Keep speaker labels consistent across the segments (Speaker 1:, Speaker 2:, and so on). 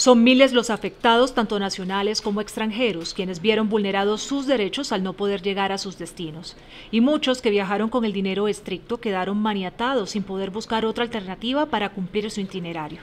Speaker 1: Son miles los afectados, tanto nacionales como extranjeros, quienes vieron vulnerados sus derechos al no poder llegar a sus destinos. Y muchos que viajaron con el dinero estricto quedaron maniatados sin poder buscar otra alternativa para cumplir su itinerario.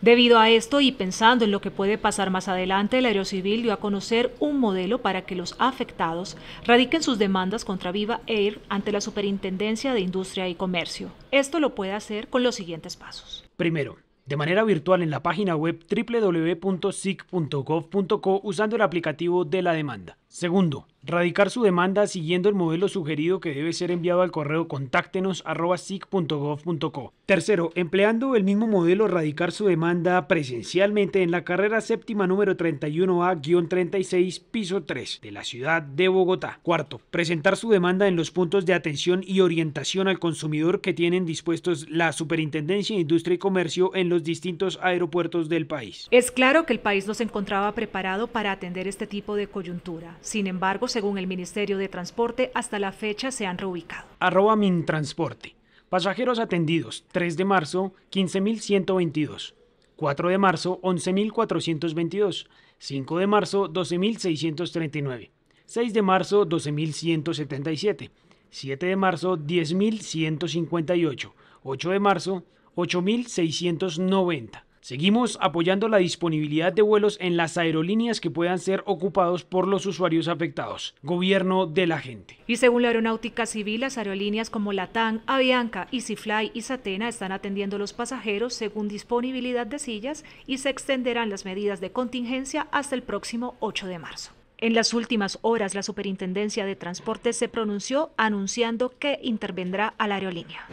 Speaker 1: Debido a esto y pensando en lo que puede pasar más adelante, el Aerocivil dio a conocer un modelo para que los afectados radiquen sus demandas contra Viva Air ante la Superintendencia de Industria y Comercio. Esto lo puede hacer con los siguientes pasos.
Speaker 2: Primero, de manera virtual en la página web www.sic.gov.co usando el aplicativo de la demanda. Segundo, radicar su demanda siguiendo el modelo sugerido que debe ser enviado al correo contáctenos.gov.co. Tercero, empleando el mismo modelo, radicar su demanda presencialmente en la carrera séptima número 31A-36, piso 3, de la ciudad de Bogotá. Cuarto, presentar su demanda en los puntos de atención y orientación al consumidor que tienen dispuestos la Superintendencia de Industria y Comercio en los distintos aeropuertos del país.
Speaker 1: Es claro que el país no se encontraba preparado para atender este tipo de coyuntura sin embargo, según el Ministerio de Transporte, hasta la fecha se han reubicado.
Speaker 2: Arroba Mintransporte. Pasajeros atendidos, 3 de marzo, 15.122. 4 de marzo, 11.422. 5 de marzo, 12.639. 6 de marzo, 12.177. 7 de marzo, 10.158. 8 de marzo, 8.690. Seguimos apoyando la disponibilidad de vuelos en las aerolíneas que puedan ser ocupados por los usuarios afectados. Gobierno de la gente.
Speaker 1: Y según la Aeronáutica Civil, las aerolíneas como Latam, Avianca, Easyfly y Satena están atendiendo a los pasajeros según disponibilidad de sillas y se extenderán las medidas de contingencia hasta el próximo 8 de marzo. En las últimas horas, la Superintendencia de Transportes se pronunció anunciando que intervendrá a la aerolínea.